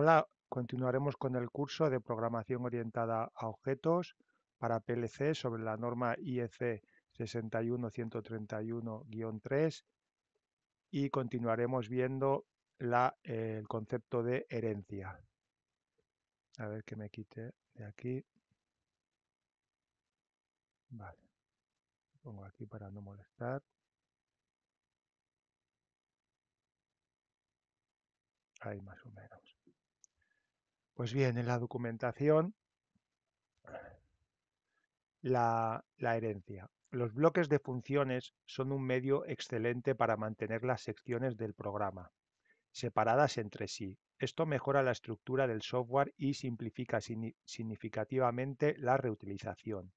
Hola, continuaremos con el curso de programación orientada a objetos para PLC sobre la norma e IEC 61131-3 y continuaremos viendo el concepto de herencia. A ver que me quite de aquí. Vale. Pongo aquí para no molestar. Ahí más o menos. Pues bien, en la documentación, la, herencia. Los bloques de funciones son un medio excelente para mantener las secciones del programa, separadas entre sí. Esto mejora la estructura del software y simplifica significativamente la reutilización.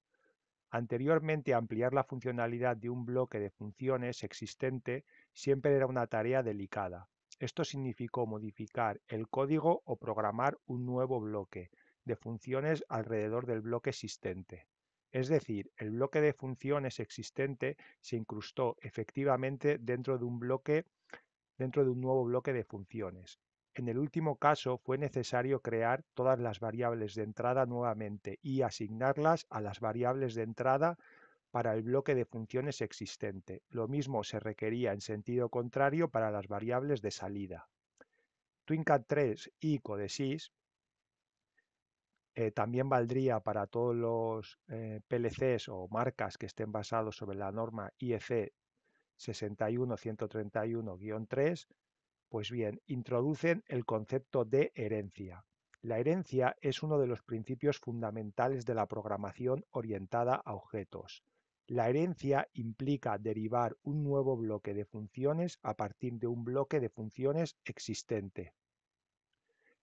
Anteriormente, ampliar la funcionalidad de un bloque de funciones existente siempre era una tarea delicada. Esto significó modificar el código o programar un nuevo bloque de funciones alrededor del bloque existente. Es decir, el bloque de funciones existente se incrustó efectivamente dentro de un bloque dentro de un nuevo bloque de funciones. En el último caso fue necesario crear todas las variables de entrada nuevamente y asignarlas a las variables de entrada para el bloque de funciones existente. Lo mismo se requería en sentido contrario para las variables de salida. TwinCat 3 y Codesys, eh, también valdría para todos los eh, PLCs o marcas que estén basados sobre la norma e IEC 61131-3, pues bien, introducen el concepto de herencia. La herencia es uno de los principios fundamentales de la programación orientada a objetos. La herencia implica derivar un nuevo bloque de funciones a partir de un bloque de funciones existente.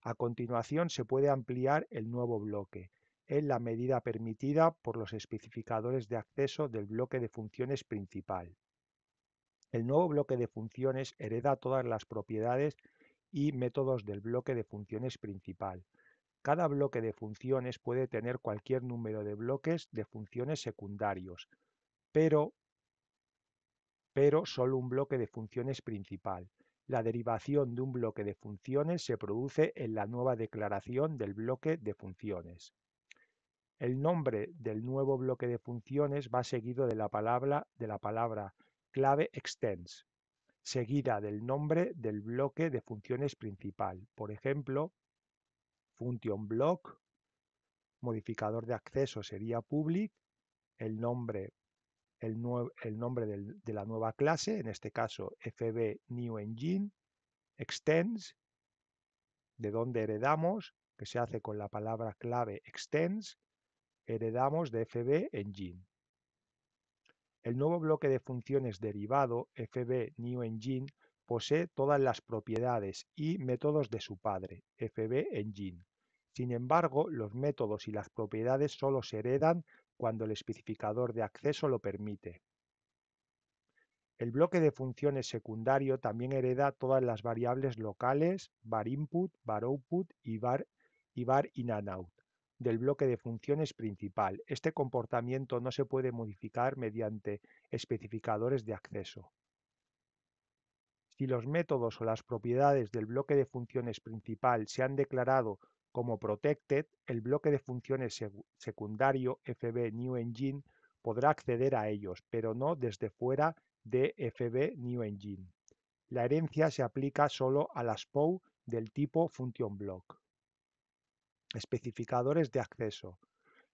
A continuación se puede ampliar el nuevo bloque, en la medida permitida por los especificadores de acceso del bloque de funciones principal. El nuevo bloque de funciones hereda todas las propiedades y métodos del bloque de funciones principal. Cada bloque de funciones puede tener cualquier número de bloques de funciones secundarios, pero, pero solo un bloque de funciones principal. La derivación de un bloque de funciones se produce en la nueva declaración del bloque de funciones. El nombre del nuevo bloque de funciones va seguido de la palabra, de la palabra clave extends, seguida del nombre del bloque de funciones principal. Por ejemplo, function block, modificador de acceso sería public, el nombre el, nombre de la nueva clase, en este caso FB New extends, de donde heredamos, que se hace con la palabra clave extends, heredamos de FB Engine. El nuevo bloque de funciones derivado, FB New posee todas las propiedades y métodos de su padre, FB Engine. Sin embargo, los métodos y las propiedades solo se heredan cuando el especificador de acceso lo permite. El bloque de funciones secundario también hereda todas las variables locales varInput, input, y var, y in and out del bloque de funciones principal. Este comportamiento no se puede modificar mediante especificadores de acceso. Si los métodos o las propiedades del bloque de funciones principal se han declarado como protected, el bloque de funciones secundario fb-new-engine podrá acceder a ellos, pero no desde fuera de fb-new-engine. La herencia se aplica solo a las POU del tipo function block. Especificadores de acceso.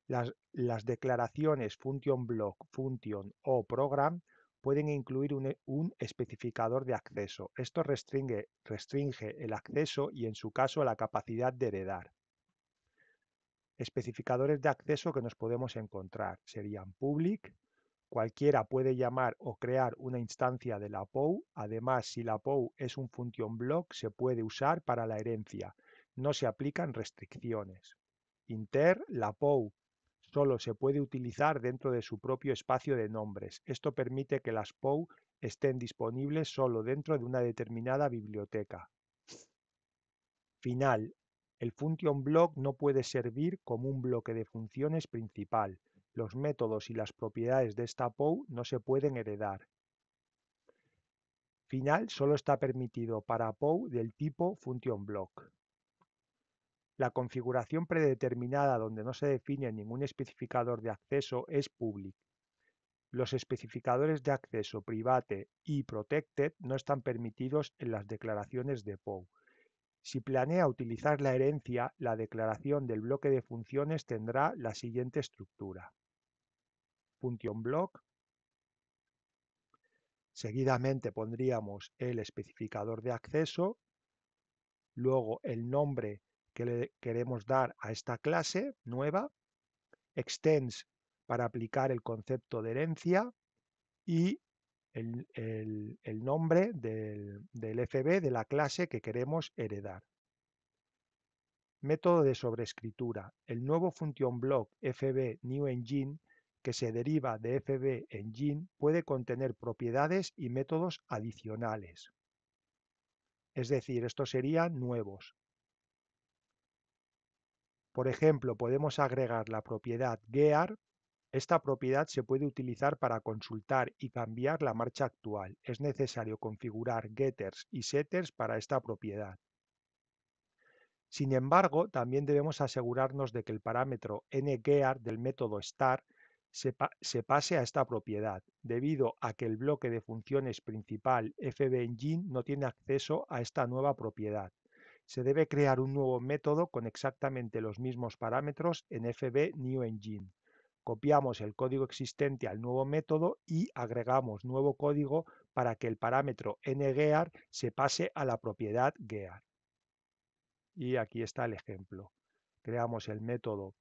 Las, las declaraciones function block, function o program pueden incluir eh, un, especificador de acceso. Esto restringe, restringe el acceso y, en su caso, la capacidad de heredar. Especificadores de acceso que nos podemos encontrar serían public, Cualquiera puede llamar o crear una instancia de la POU. Además, si la POU es un función block, se puede usar para la herencia. No se aplican restricciones. Inter, la POU solo se puede utilizar dentro de su propio espacio de nombres. Esto permite que las POU estén disponibles solo dentro de una determinada biblioteca. Final. El function block no puede servir como un bloque de funciones principal. Los métodos y las propiedades de esta POU no se pueden heredar. Final solo está permitido para POU del tipo function block. La configuración predeterminada donde no se define ningún especificador de acceso es public. Los especificadores de acceso private y protected no están permitidos en las declaraciones de POW. Si planea utilizar la herencia, la declaración del bloque de funciones tendrá la siguiente estructura. Función block. Seguidamente pondríamos el especificador de acceso, luego el nombre que le queremos dar a esta clase nueva, extends para aplicar el concepto de herencia y el, nombre del, del FB de la clase que queremos heredar. Método de sobreescritura. El nuevo función block FB New Engine que se deriva de FB Engine puede contener propiedades y métodos adicionales. Es decir, estos serían nuevos. Por ejemplo, podemos agregar la propiedad gear. Esta propiedad se puede utilizar para consultar y cambiar la marcha actual. Es necesario configurar getters y setters para esta propiedad. Sin embargo, también debemos asegurarnos de que el parámetro ngear del método start se, pase a esta propiedad, debido a que el bloque de funciones principal fbengine no tiene acceso a esta nueva propiedad se debe crear un nuevo método con exactamente los mismos parámetros en FB New Engine. Copiamos el código existente al nuevo método y agregamos nuevo código para que el parámetro ngear se pase a la propiedad gear. Y aquí está el ejemplo. Creamos el método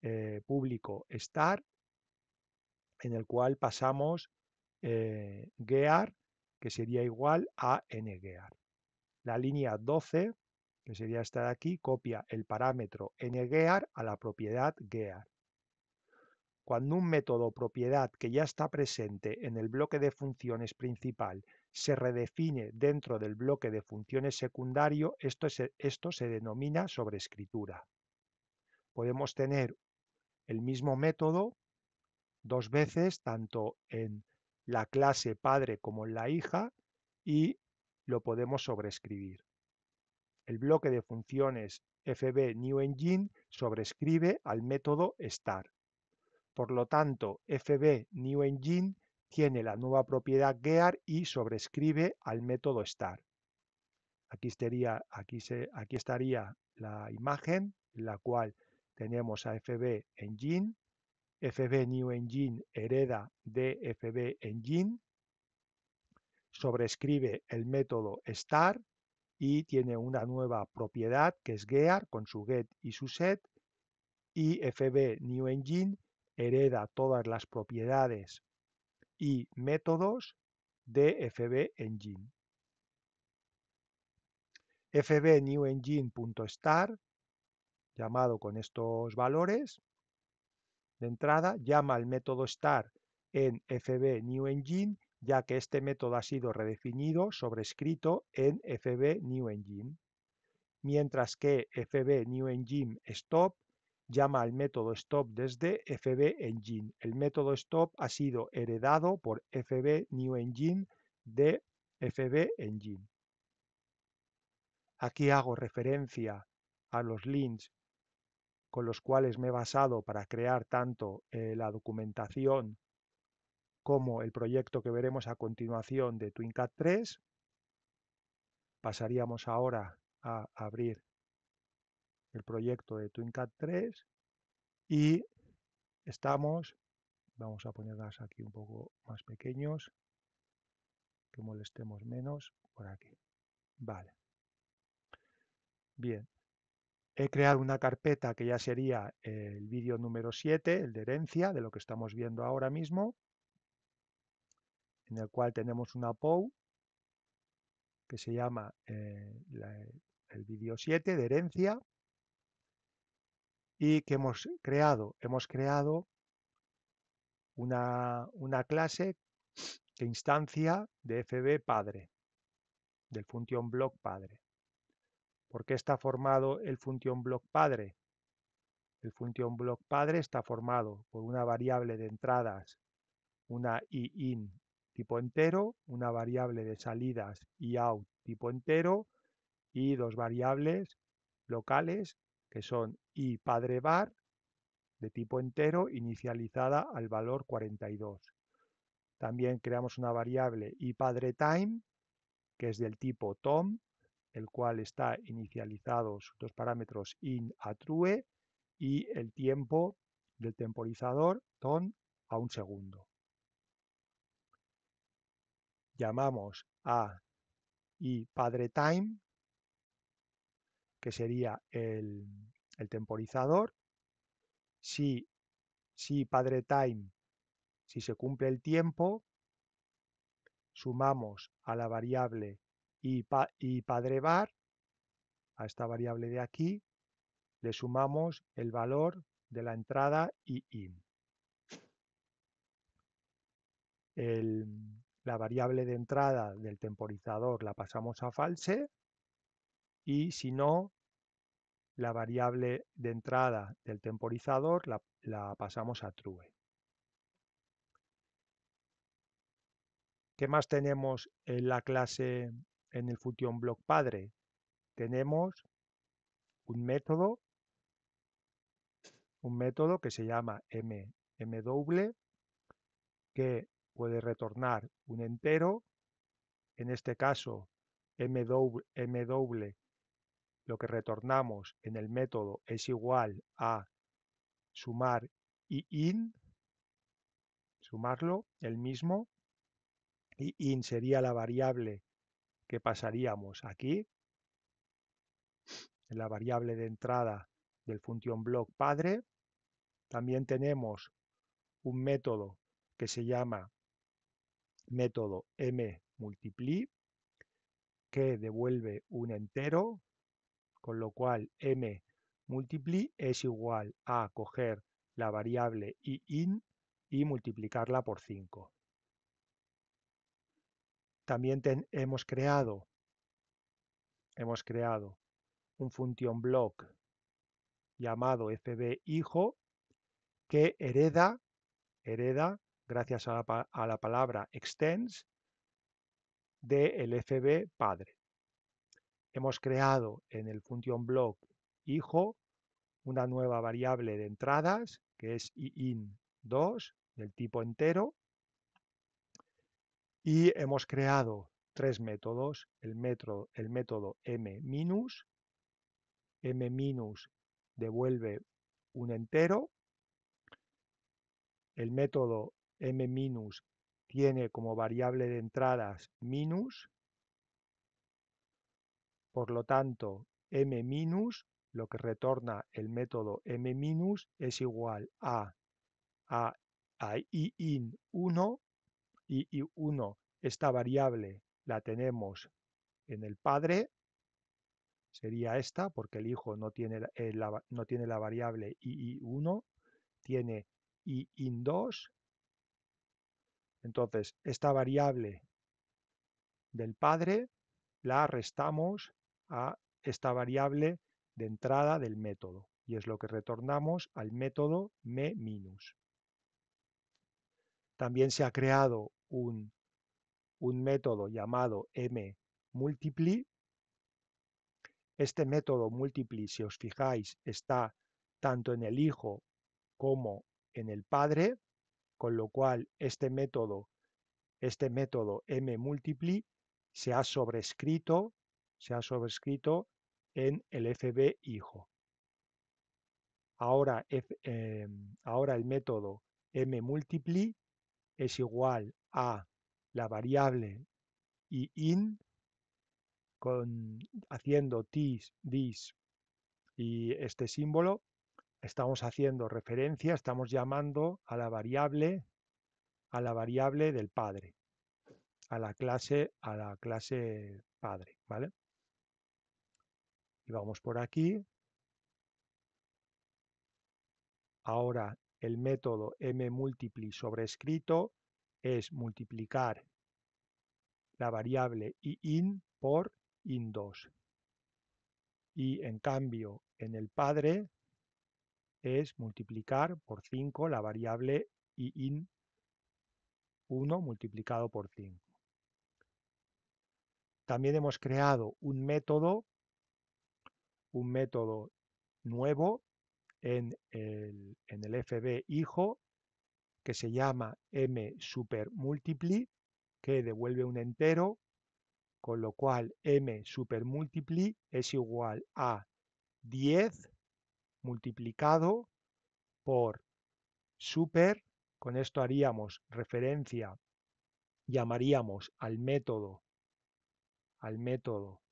eh, público star en el cual pasamos eh, gear, que sería igual a ngear. La línea 12 que sería esta de aquí, copia el parámetro ngear a la propiedad gear. Cuando un método o propiedad que ya está presente en el bloque de funciones principal se redefine dentro del bloque de funciones secundario, esto, se, esto se denomina sobreescritura. Podemos tener el mismo método dos veces, tanto en la clase padre como en la hija, y lo podemos sobreescribir. El bloque de funciones fbNewEngine sobrescribe al método star. Por lo tanto, fbNewEngine tiene la nueva propiedad gear y sobrescribe al método star. Aquí, estaría, la imagen en la cual tenemos a fbEngine. fbNewEngine hereda de fb sobrescribe el método start y tiene una nueva propiedad que es gear con su get y su set y fb new engine hereda todas las propiedades y métodos de fb engine. fb new engine.star llamado con estos valores de entrada llama al método star en fb new engine ya que este método ha sido redefinido, sobrescrito en FBNewEngine. mientras que FB llama al método stop desde FB El método stop ha sido heredado por FB de FB Engine. Aquí hago referencia a los links con los cuales me he basado para crear tanto eh, la documentación como el proyecto que veremos a continuación de TwinCAD 3. Pasaríamos ahora a abrir el proyecto de TwinCAD 3 y estamos, vamos a ponerlas aquí un poco más pequeños, que molestemos menos por aquí. Vale. Bien. He creado una carpeta que ya sería el vídeo número 7, el de herencia, de lo que estamos viendo ahora mismo en el cual tenemos una POU que se llama eh, el vídeo 7 de herencia y que hemos creado. Hemos creado una, clase que instancia de FB padre, del función block padre. ¿Por qué está formado el función block padre? El función block padre está formado por una variable de entradas, una iin tipo entero, una variable de salidas y out tipo entero y dos variables locales que son y padre bar de tipo entero inicializada al valor 42. También creamos una variable y padre time que es del tipo tom, el cual está inicializado sus dos parámetros in a true y el tiempo del temporizador tom a un segundo llamamos a y padre time, que sería el, temporizador. Si, si padre time, si se cumple el tiempo, sumamos a la variable y, padre a esta variable de aquí, le sumamos el valor de la entrada y in. El, la variable de entrada del temporizador la pasamos a false y si no, la variable de entrada del temporizador la, pasamos a true. ¿Qué más tenemos en la clase en el Fusion Block Padre? Tenemos un método, un método que se llama m, que puede retornar un entero, en este caso m lo que retornamos en el método es igual a sumar y in, sumarlo, el mismo, y in sería la variable que pasaríamos aquí, la variable de entrada del función block padre. También tenemos un método que se llama método mMultiply que devuelve un entero, con lo cual m mMultiply es igual a coger la variable iIn y multiplicarla por 5. También hemos, creado, hemos creado un función block llamado fb hijo que hereda, hereda gracias a la, palabra extends del FB padre. Hemos creado en el función blog hijo una nueva variable de entradas que es in2 del tipo entero y hemos creado tres métodos, el, metro, el método m-, m- devuelve un entero, el método m- tiene como variable de entradas minus, por lo tanto m- lo que retorna el método m- es igual a, a, iin1, y 1 esta variable la tenemos en el padre, sería esta, porque el hijo no tiene, la, eh, no tiene la variable i1, tiene iin2 entonces, esta variable del padre la restamos a esta variable de entrada del método y es lo que retornamos al método m minus. También se ha creado un, un método llamado m Este método multiply, si os fijáis, está tanto en el hijo como en el padre, con lo cual este método, este método M se ha sobrescrito, se ha sobrescrito en el FB hijo. Ahora, eh, ahora el método M es igual a la variable y in con, haciendo this dis y este símbolo estamos haciendo referencia, estamos llamando a la variable, a la variable del padre, a la clase, a la clase padre, ¿vale? Y vamos por aquí. Ahora el método mmultipli sobrescrito es multiplicar la variable in por in2. Y en cambio, en el padre es multiplicar por 5 la variable iin 1 multiplicado por 5. También hemos creado un método, un método nuevo en el, en FB hijo que se llama m super multiply, que devuelve un entero, con lo cual m super multiply es igual a 10 multiplicado por super, con esto haríamos referencia, llamaríamos al método, al método,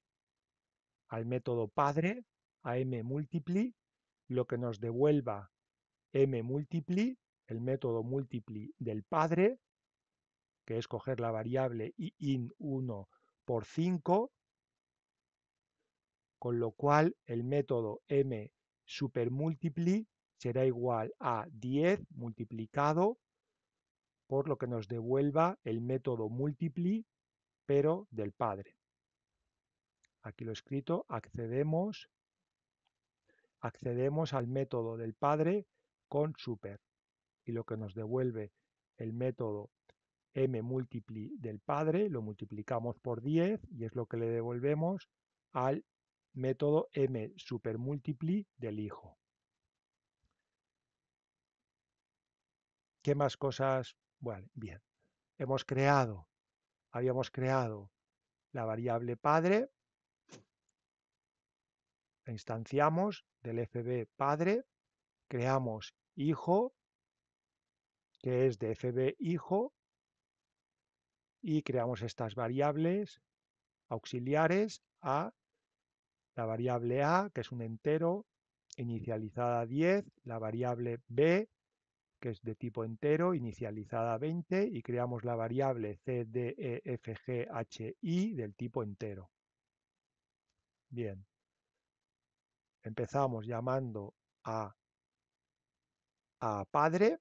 al método padre, a m multipli, lo que nos devuelva m múltipli, el método múltipli del padre, que es coger la variable in1 por 5, con lo cual el método m supermúltipli será igual a 10 multiplicado por lo que nos devuelva el método múltipli pero del padre. Aquí lo he escrito, accedemos, accedemos al método del padre con super. Y lo que nos devuelve el método m múltipli del padre, lo multiplicamos por 10 y es lo que le devolvemos al método M supermúltipli del hijo. ¿Qué más cosas? Bueno, bien. Hemos creado, habíamos creado la variable padre, la instanciamos del FB padre, creamos hijo, que es de FB hijo, y creamos estas variables auxiliares a la variable a, que es un entero, inicializada a 10, la variable b, que es de tipo entero, inicializada a 20, y creamos la variable cdefghi del tipo entero. Bien. Empezamos llamando a, a padre.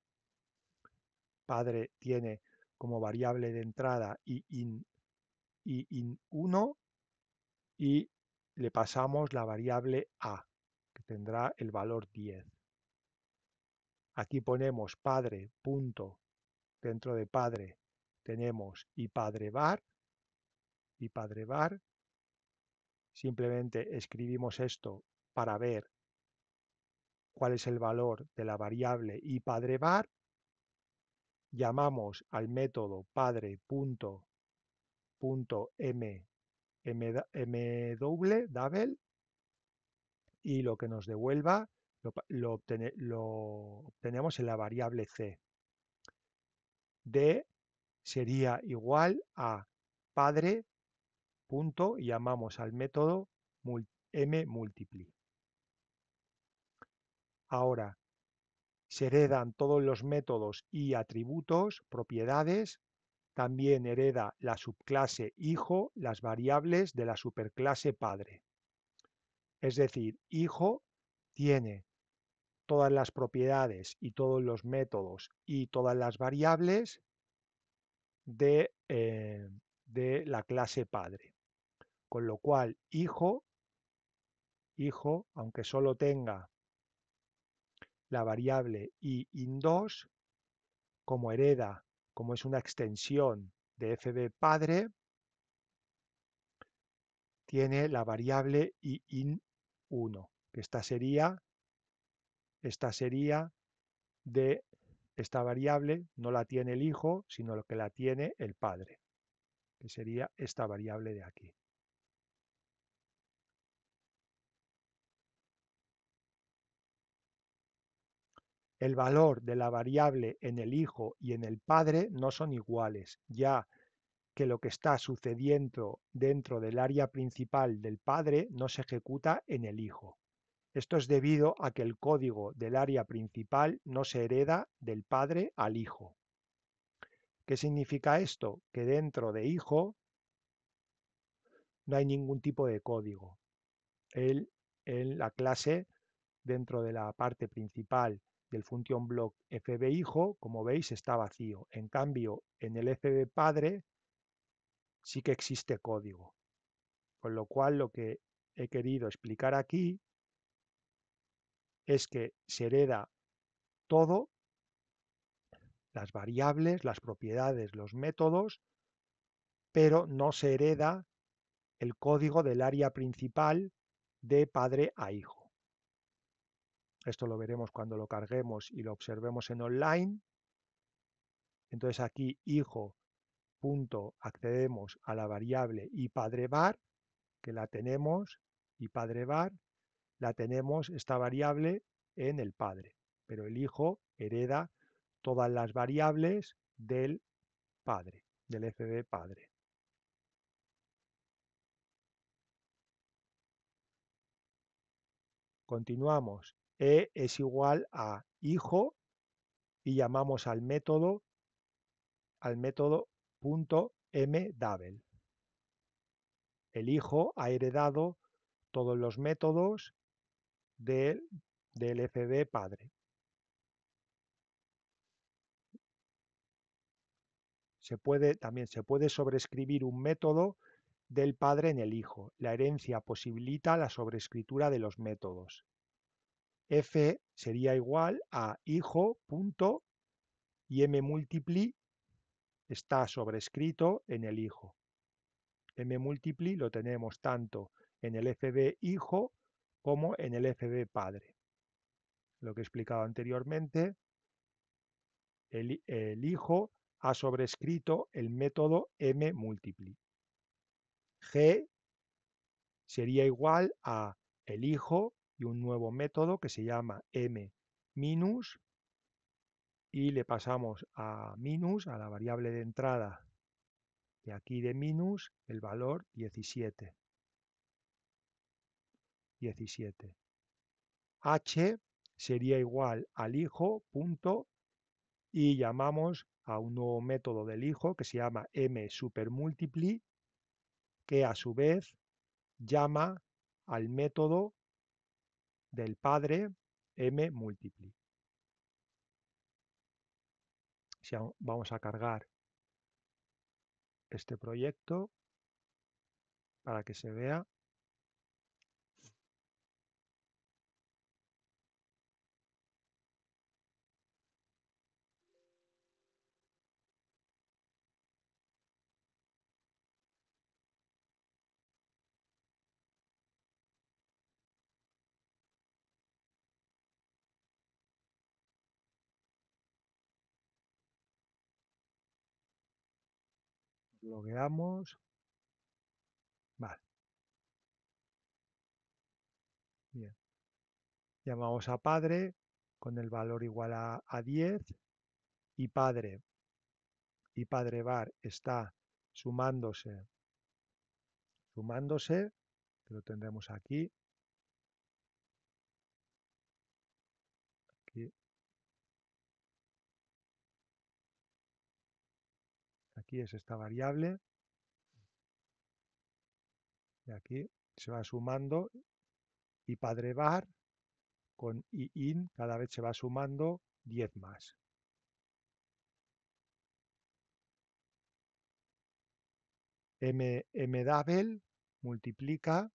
Padre tiene como variable de entrada i in, 1 y le pasamos la variable a, que tendrá el valor 10. Aquí ponemos padre, punto, dentro de padre tenemos y padre y padre var, simplemente escribimos esto para ver cuál es el valor de la variable y padre var, llamamos al método padre.m eh, mw, eh, double, y lo que nos devuelva lo, obtenemos en la variable c. d sería igual a padre, punto, y llamamos al método m multipli. Ahora, se heredan todos los métodos y atributos, propiedades también hereda la subclase hijo las variables de la superclase padre. Es decir, hijo tiene todas las propiedades y todos los métodos y todas las variables de, eh, la clase padre. Con lo cual, hijo, hijo, aunque solo tenga la variable i in2, como hereda como es una extensión de fb padre, tiene la variable in 1 que esta sería, esta sería de esta variable, no la tiene el hijo, sino lo que la tiene el padre, que sería esta variable de aquí. El valor de la variable en el hijo y en el padre no son iguales, ya que lo que está sucediendo dentro del área principal del padre no se ejecuta en el hijo. Esto es debido a que el código del área principal no se hereda del padre al hijo. ¿Qué significa esto? Que dentro de hijo no hay ningún tipo de código. en la clase, dentro de la parte principal del función block fb hijo, como veis, está vacío. En cambio, en el fb padre sí que existe código. Con lo cual, lo que he querido explicar aquí es que se hereda todo, las variables, las propiedades, los métodos, pero no se hereda el código del área principal de padre a hijo. Esto lo veremos cuando lo carguemos y lo observemos en online. Entonces aquí hijo punto accedemos a la variable y padre var, que la tenemos, y padre var, la tenemos esta variable en el padre, pero el hijo hereda todas las variables del padre, del fb padre. Continuamos e es igual a hijo y llamamos al método al método punto El hijo ha heredado todos los métodos del, del fb padre. Se puede, también se puede sobreescribir un método del padre en el hijo. La herencia posibilita la sobrescritura de los métodos f sería igual a hijo punto y m multipli está sobrescrito en el hijo. m multipli lo tenemos tanto en el fb hijo como en el fb padre. Lo que he explicado anteriormente, el, hijo ha sobrescrito el método m multipli. g sería igual a el hijo y un nuevo método que se llama m y le pasamos a minus, a la variable de entrada de aquí de minus, el valor 17. 17. h sería igual al hijo, punto, y llamamos a un nuevo método del hijo que se llama m supermúltipli, que a su vez llama al método del padre M múltiple vamos a cargar este proyecto para que se vea logueamos. Vale. Bien. Llamamos a padre con el valor igual a, 10 y padre y padre bar está sumándose sumándose lo tendremos aquí aquí es esta variable. Y aquí se va sumando y padre bar con y in cada vez se va sumando 10 más. M, M double multiplica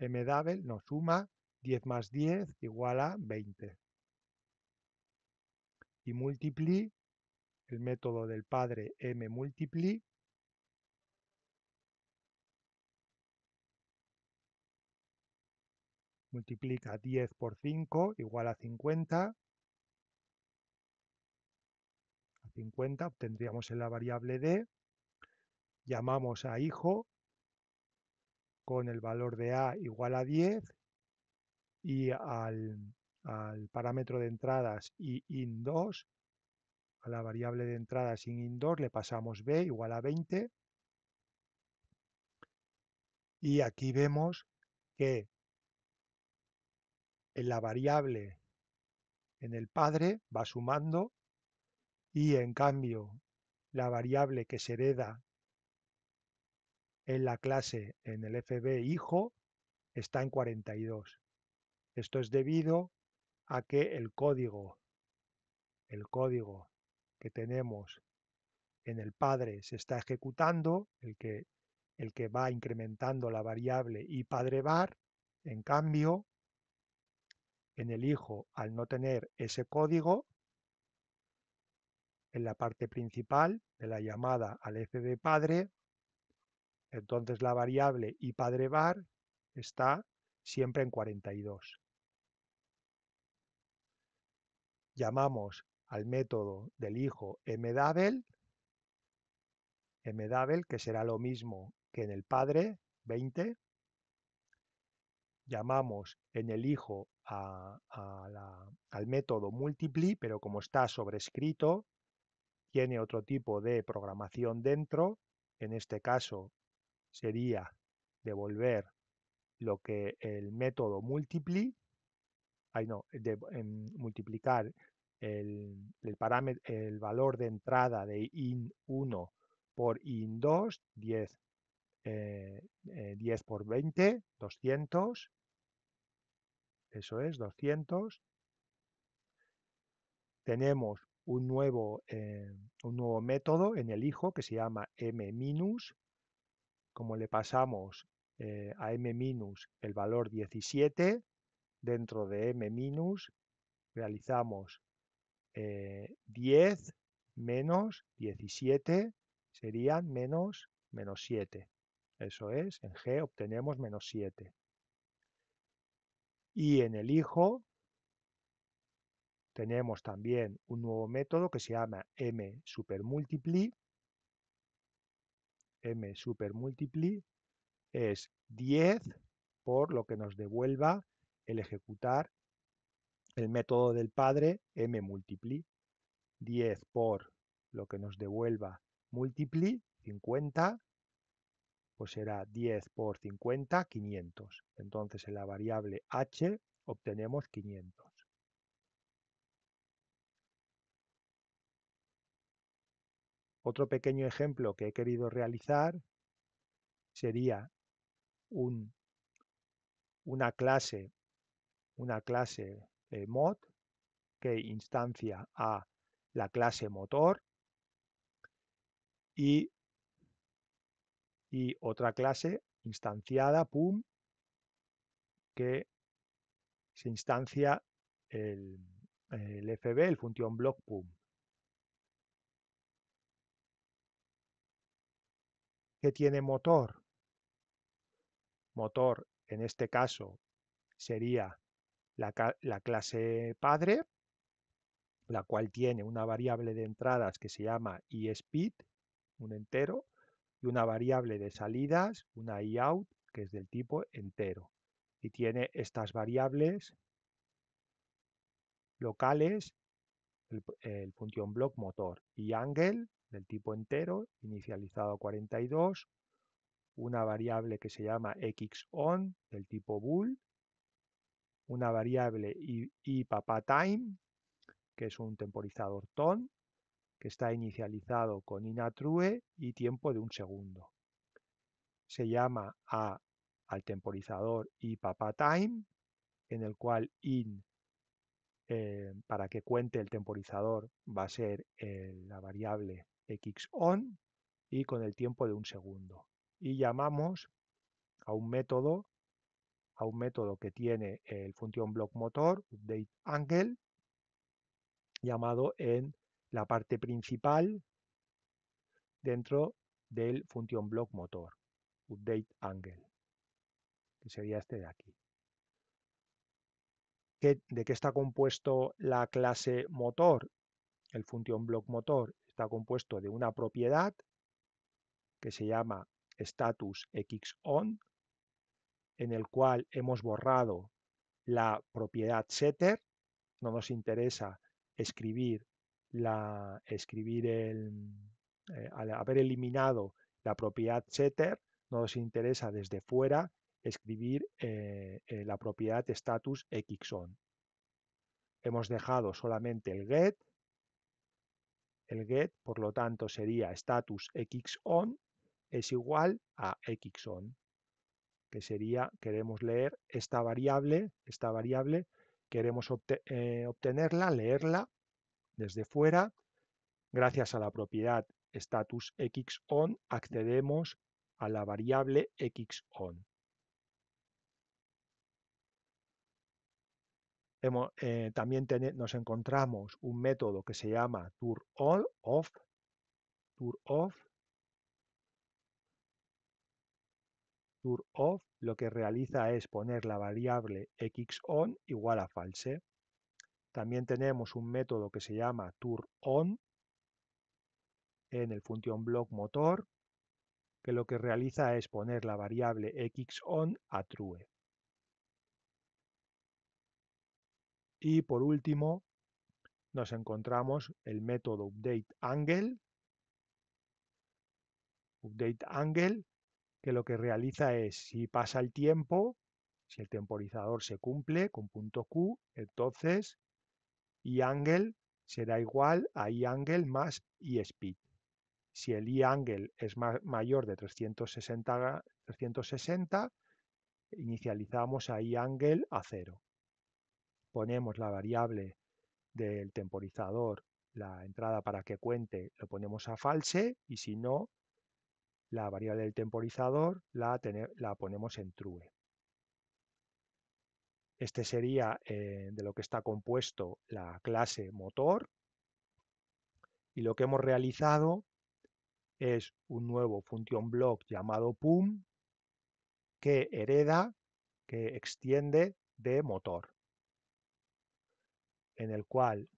M double nos suma 10 más 10 igual a 20. Y multipli, el método del padre m multipli, multiplica 10 por 5 igual a 50. A 50 obtendríamos en la variable d. Llamamos a hijo con el valor de a igual a 10 y al, parámetro de entradas y in2, a la variable de entrada sin in2 le pasamos b igual a 20. Y aquí vemos que en la variable en el padre va sumando y en cambio la variable que se hereda en la clase en el FB hijo está en 42. Esto es debido a que el código, el código que tenemos en el padre se está ejecutando, el que, el que va incrementando la variable y padre var, en cambio, en el hijo, al no tener ese código, en la parte principal de la llamada al f de padre, entonces la variable y padre var está siempre en 42. llamamos al método del hijo mdabel, mdabel que será lo mismo que en el padre, 20, llamamos en el hijo al método multiply, pero como está sobrescrito, tiene otro tipo de programación dentro, en este caso sería devolver lo que el método multiply, no, de multiplicar el, el valor de entrada de in1 por in2, 10, 10 por 20, 200, eso es, 200. Tenemos un nuevo, eh, un nuevo método en el hijo que se llama m-. Como le pasamos eh, a m- el valor 17, dentro de m- realizamos 10 eh, menos 17 serían menos menos 7. Eso es, en G obtenemos menos 7. Y en el hijo tenemos también un nuevo método que se llama M supermúltipli. M supermúltipli es 10 por lo que nos devuelva el ejecutar el método del padre m multipli 10 por lo que nos devuelva multipli 50 pues será 10 por 50 500 entonces en la variable h obtenemos 500 Otro pequeño ejemplo que he querido realizar sería un, una clase una clase eh, mod que instancia a la clase motor y, otra clase instanciada, pum, que se instancia el, el FB, el función block pum. ¿Qué tiene motor? Motor, en este caso, sería la, clase padre, la cual tiene una variable de entradas que se llama iSpeed, un entero, y una variable de salidas, una iOut, que es del tipo entero. Y tiene estas variables locales, el, función block motor y angle, del tipo entero, inicializado a 42, una variable que se llama xOn, del tipo bool, una variable IPAPATime, que es un temporizador TON, que está inicializado con INATRUE y tiempo de un segundo. Se llama a, al temporizador IPAPATime, en el cual IN, eh, para que cuente el temporizador, va a ser eh, la variable XON y con el tiempo de un segundo. Y llamamos a un método a un método que tiene el función block motor, update llamado en la parte principal dentro del función block motor, update que sería este de aquí. ¿De qué está compuesto la clase motor? El función block motor está compuesto de una propiedad que se llama status en el cual hemos borrado la propiedad setter, no nos interesa escribir, la, escribir el, eh, al haber eliminado la propiedad setter, no nos interesa desde fuera escribir eh, eh, la propiedad status xon. Hemos dejado solamente el get, el get, por lo tanto sería status xon es igual a xon que sería queremos leer esta variable, esta variable queremos eh, obtenerla, leerla desde fuera. Gracias a la propiedad status xOn accedemos a la variable xOn. Eh, también nos encontramos un método que se llama turn off off, lo que realiza es poner la variable xOn igual a false. También tenemos un método que se llama on en el función block motor, que lo que realiza es poner la variable xOn a true. Y por último, nos encontramos el método updateAngle, updateAngle, que lo que realiza es, si pasa el tiempo, si el temporizador se cumple con punto Q, entonces Iangle será igual a Iangle más ISpeed. Si el Iangle es mayor de 360, inicializamos a Iangle a cero. Ponemos la variable del temporizador, la entrada para que cuente, lo ponemos a false y si no, la variable del temporizador la, la ponemos en true. Este sería eh, de lo que está compuesto la clase motor. Y lo que hemos realizado es un nuevo función block llamado PUM que hereda, que extiende de motor, en el cual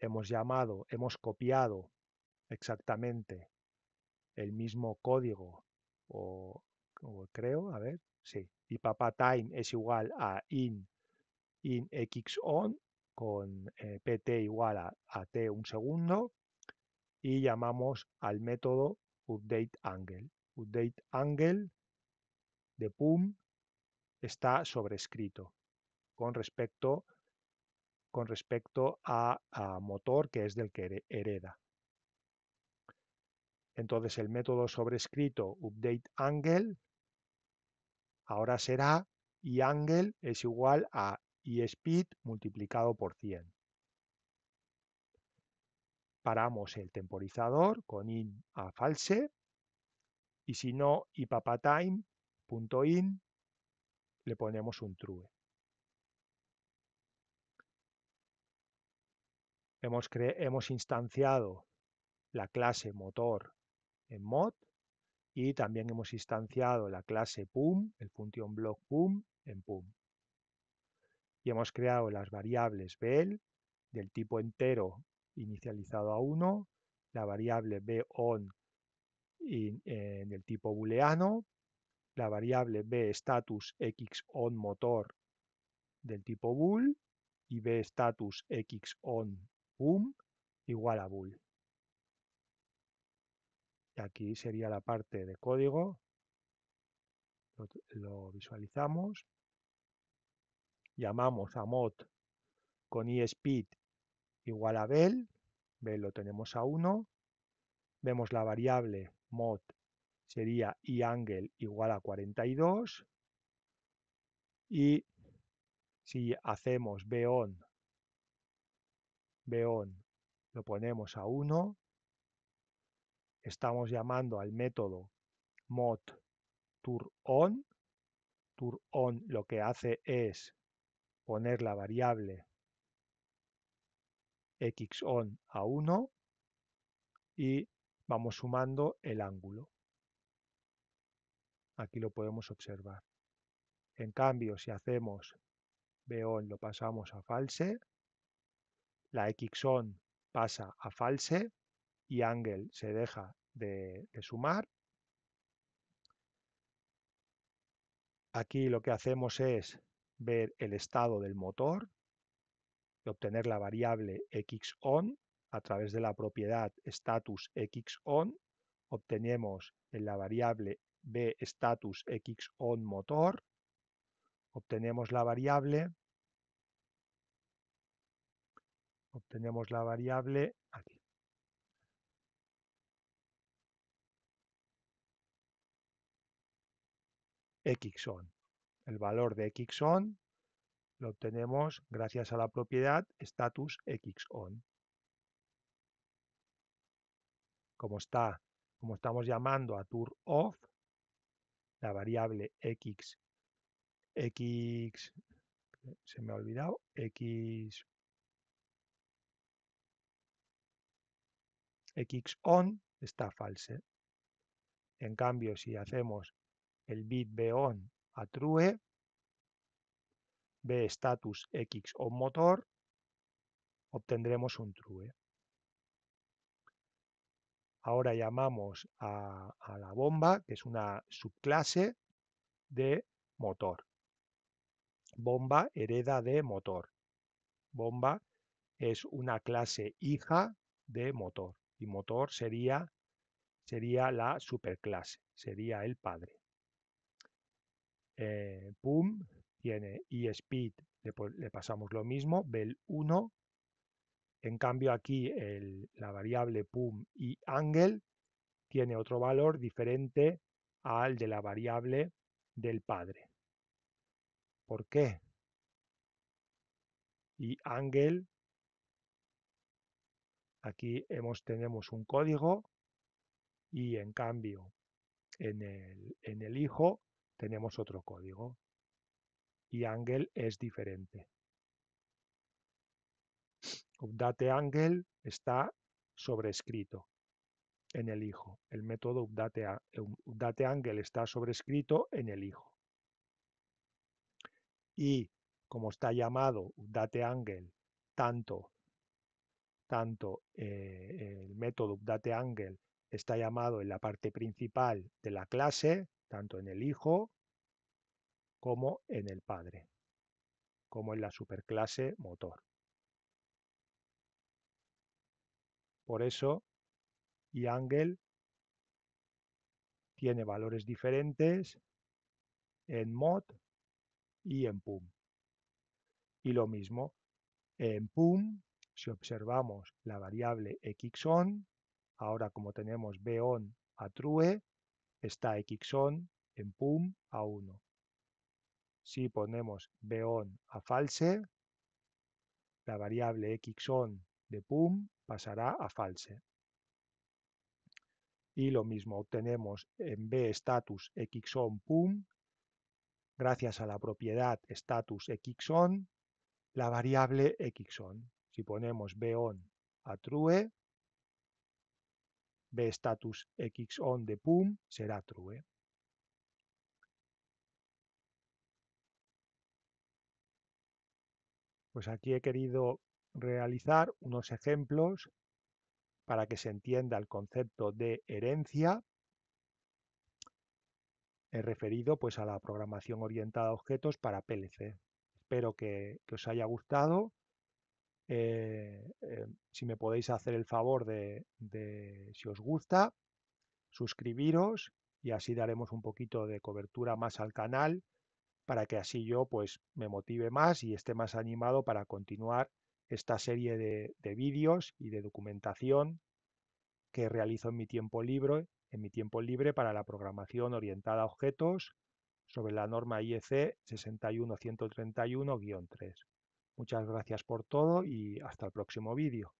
hemos llamado, hemos copiado exactamente el mismo código, o, creo, a ver, sí, y papá time es igual a in, in x on, con eh, pt igual a, t un segundo, y llamamos al método update angle. Update angle de PUM está sobrescrito con respecto, con respecto a motor que es del que hereda. Entonces el método sobrescrito updateAngle ahora será y es igual a y multiplicado por 100. Paramos el temporizador con in a false y si no ipapatime.in le ponemos un true. hemos instanciado la clase motor en mod y también hemos instanciado la clase PUM, el función block PUM en PUM. Y hemos creado las variables BEL del tipo entero inicializado a 1, la variable b on en eh, del tipo booleano, la variable x on motor del tipo bool y x on PUM igual a bool. Aquí sería la parte de código. Lo, visualizamos. Llamamos a mod con eSpeed igual a bell, bell lo tenemos a 1. Vemos la variable mod sería iAngle igual a 42. Y si hacemos beon, beon lo ponemos a 1, estamos llamando al método mod turOn. on lo que hace es poner la variable xOn a 1 y vamos sumando el ángulo. Aquí lo podemos observar. En cambio, si hacemos on lo pasamos a false, la xOn pasa a false y Ángel se deja de, sumar. Aquí lo que hacemos es ver el estado del motor y obtener la variable xON a través de la propiedad status xON. Obtenemos en la variable b status xON motor. Obtenemos la variable obtenemos la variable aquí. xon. El valor de on lo obtenemos gracias a la propiedad status xon. Como, está, como estamos llamando a tour off la variable x, x, se me ha olvidado, x, on está false. En cambio, si hacemos el bit on a true, status x o motor, obtendremos un true. Ahora llamamos a, la bomba, que es una subclase de motor. Bomba hereda de motor. Bomba es una clase hija de motor y motor sería, sería la superclase, sería el padre. PUM eh, tiene eSpeed, le, le pasamos lo mismo, bel 1. En cambio aquí la variable PUM y Angle tiene otro valor diferente al de la variable del padre. ¿Por qué? Y Angle, aquí tenemos un código y en cambio en el hijo tenemos otro código y angle es diferente. Update angle está sobrescrito en el hijo. El método update, está sobrescrito en el hijo. Y como está llamado update tanto, tanto eh, el método update está llamado en la parte principal de la clase, tanto en el Hijo como en el Padre, como en la superclase motor. Por eso, y tiene valores diferentes en mod y en pum. Y lo mismo, en pum, si observamos la variable xon, ahora como tenemos bon a true, está xon en PUM a 1. Si ponemos beon a false, la variable xon de PUM pasará a false. Y lo mismo obtenemos en B status Xon PUM. Gracias a la propiedad status Xon, la variable Xon. Si ponemos beon a true, b status x de PUM será true. ¿eh? Pues aquí he querido realizar unos ejemplos para que se entienda el concepto de herencia he referido pues a la programación orientada a objetos para PLC. Espero que, que os haya gustado eh, eh, si me podéis hacer el favor de, si os gusta, suscribiros y así daremos un poquito de cobertura más al canal para que así yo pues me motive más y esté más animado para continuar esta serie de, vídeos y de documentación que realizo en mi tiempo libre, en mi tiempo libre para la programación orientada a objetos sobre la norma e IEC 61131-3. Muchas gracias por todo y hasta el próximo vídeo.